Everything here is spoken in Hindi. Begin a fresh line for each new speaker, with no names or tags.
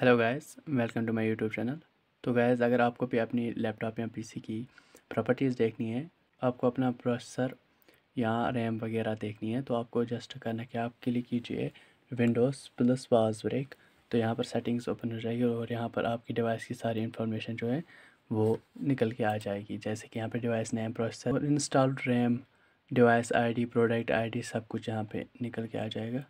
hello guys welcome to my YouTube channel तो गाइस अगर आपको भी अपनी लैपटॉप या पीसी की प्रॉपर्टीज़ देखनी है आपको अपना प्रोसेसर या रैम वगैरह देखनी है तो आपको जस्ट करना क्या आप क्लिक कीजिए विंडोज़ प्लस वाज ब्रेक तो यहाँ पर सेटिंग्स ओपन हो जाएगी और यहाँ पर आपकी डिवाइस की सारी इन्फॉर्मेशन जो है वो निकल के आ जाएगी जैसे कि यहाँ पर डिवाइस नेम प्रोसेसर और installed RAM device ID product ID सब कुछ यहाँ पे निकल के आ जाएगा